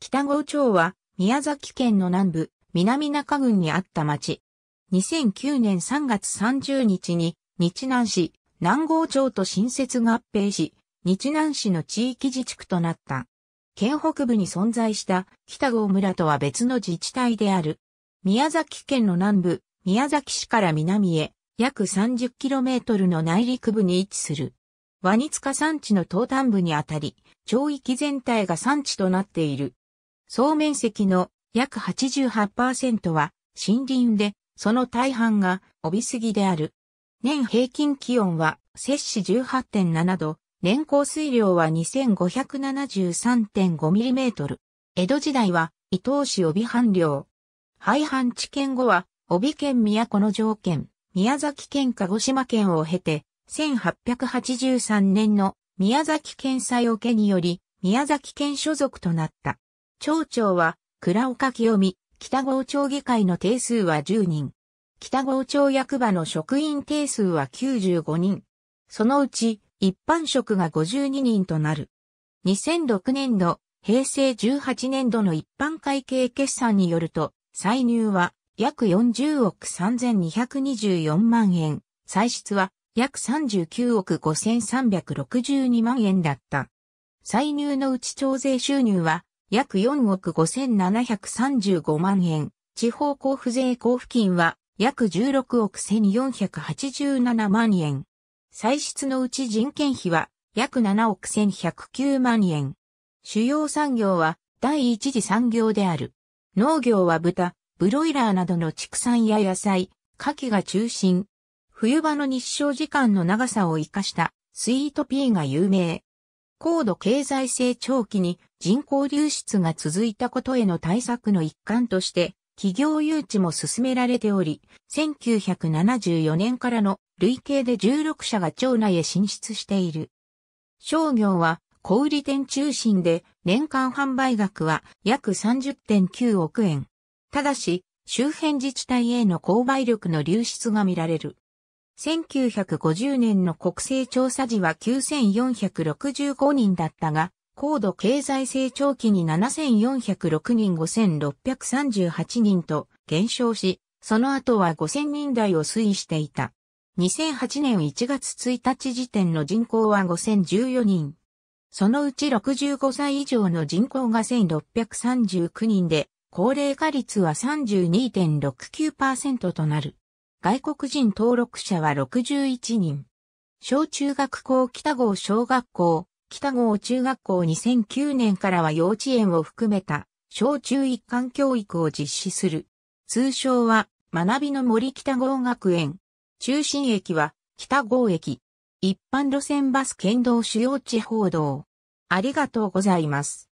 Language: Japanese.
北郷町は宮崎県の南部、南中郡にあった町。2009年3月30日に日南市、南郷町と新設合併し、日南市の地域自治区となった。県北部に存在した北郷村とは別の自治体である。宮崎県の南部、宮崎市から南へ約 30km の内陸部に位置する。ワニツカ山地の東端部にあたり、町域全体が山地となっている。総面積の約88%は森林で、その大半が帯杉である。年平均気温は摂氏18.7度、年降水量は2 5 7 3 5トル。江戸時代は伊東市帯藩領。廃藩置県後は帯県都の条件、宮崎県鹿児島県を経て、1883年の宮崎県西けにより、宮崎県所属となった。町長は倉岡清美、北郷町議会の定数は10人。北郷町役場の職員定数は95人。そのうち一般職が52人となる。2006年度、平成18年度の一般会計決算によると、歳入は約40億3224万円、歳出は約39億5362万円だった。歳入のうち徴税収入は約4億5735万円、地方交付税交付金は約16億1487万円。歳出のうち人件費は約7億1109万円。主要産業は第一次産業である。農業は豚、ブロイラーなどの畜産や野菜、牡蠣が中心。冬場の日照時間の長さを活かしたスイートピーが有名。高度経済成長期に人口流出が続いたことへの対策の一環として、企業誘致も進められており、1974年からの累計で16社が町内へ進出している。商業は小売店中心で年間販売額は約30.9億円。ただし、周辺自治体への購買力の流出が見られる。1950年の国勢調査時は9465人だったが、高度経済成長期に7406人5638人と減少し、その後は5000人台を推移していた。2008年1月1日時点の人口は5014人。そのうち65歳以上の人口が1639人で、高齢化率は32.69%となる。外国人登録者は61人。小中学校北郷小学校、北郷中学校2009年からは幼稚園を含めた小中一貫教育を実施する。通称は学びの森北郷学園。中心駅は北郷駅。一般路線バス県道主要地報道。ありがとうございます。